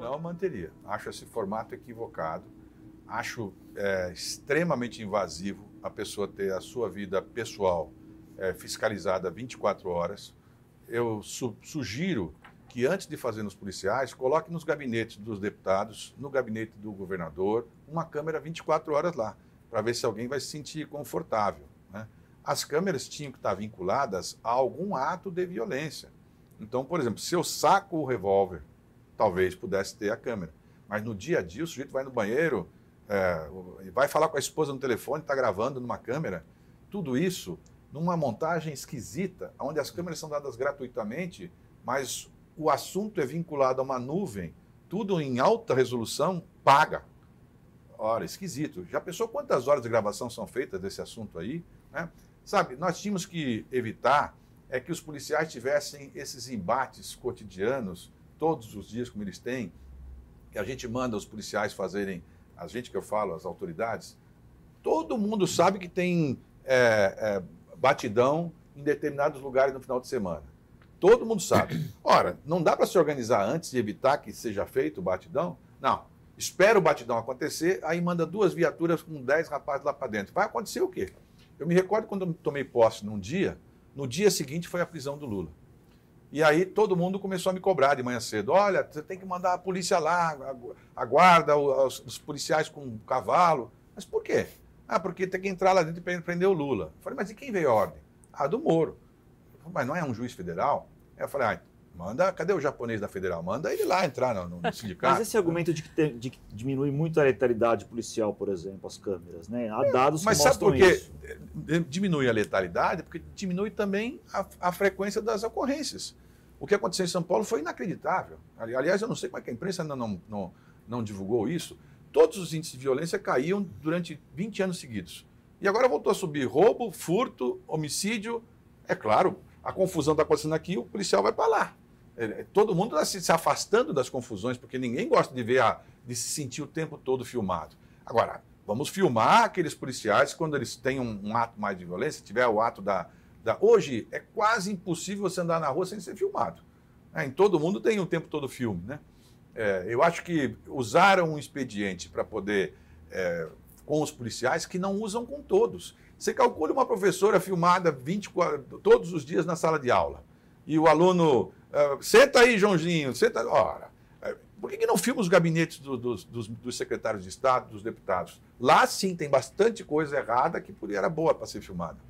Não manteria. Acho esse formato equivocado. Acho é, extremamente invasivo a pessoa ter a sua vida pessoal é, fiscalizada 24 horas. Eu su sugiro que antes de fazer nos policiais, coloque nos gabinetes dos deputados, no gabinete do governador, uma câmera 24 horas lá, para ver se alguém vai se sentir confortável. Né? As câmeras tinham que estar vinculadas a algum ato de violência. Então, por exemplo, se eu saco o revólver talvez pudesse ter a câmera. Mas no dia a dia, o sujeito vai no banheiro, é, vai falar com a esposa no telefone, está gravando numa câmera. Tudo isso numa montagem esquisita, onde as câmeras são dadas gratuitamente, mas o assunto é vinculado a uma nuvem, tudo em alta resolução, paga. Ora, esquisito. Já pensou quantas horas de gravação são feitas desse assunto aí? Né? Sabe, nós tínhamos que evitar é que os policiais tivessem esses embates cotidianos todos os dias, como eles têm, que a gente manda os policiais fazerem, a gente que eu falo, as autoridades, todo mundo sabe que tem é, é, batidão em determinados lugares no final de semana. Todo mundo sabe. Ora, não dá para se organizar antes e evitar que seja feito o batidão? Não. Espera o batidão acontecer, aí manda duas viaturas com dez rapazes lá para dentro. Vai acontecer o quê? Eu me recordo quando eu tomei posse num dia, no dia seguinte foi a prisão do Lula. E aí todo mundo começou a me cobrar de manhã cedo. Olha, você tem que mandar a polícia lá, a guarda, os, os policiais com um cavalo. Mas por quê? Ah, porque tem que entrar lá dentro e prender o Lula. Eu falei, mas de quem veio a ordem? Ah, do Moro. Falei, mas não é um juiz federal? Eu falei, ah, Manda, cadê o japonês da federal? Manda ele lá entrar no, no é, sindicato. Mas esse argumento de que, tem, de que, diminui muito a letalidade policial, por exemplo, as câmeras, né? Há dados é, mas que Mas sabe por quê? É, é, diminui a letalidade porque diminui também a, a, frequência das ocorrências. O que aconteceu em São Paulo foi inacreditável. Aliás, eu não sei como é que a imprensa ainda não, não, não divulgou isso. Todos os índices de violência caíam durante 20 anos seguidos. E agora voltou a subir roubo, furto, homicídio. É claro, a confusão está acontecendo aqui, o policial vai para lá. É, é, todo mundo está se afastando das confusões, porque ninguém gosta de ver, a, de se sentir o tempo todo filmado. Agora, vamos filmar aqueles policiais quando eles têm um, um ato mais de violência, tiver o ato da, da, Hoje é quase impossível você andar na rua sem ser filmado. É, em todo mundo tem o tempo todo filme, né? É, eu acho que usaram um expediente para poder é, com os policiais que não usam com todos. Você calcula uma professora filmada 24, todos os dias na sala de aula e o aluno. Uh, senta aí, Joãozinho, senta. Ora, eh, por que, que não filma os gabinetes do, dos, dos, dos, secretários de Estado, dos deputados? Lá sim tem bastante coisa errada que era boa para ser filmada.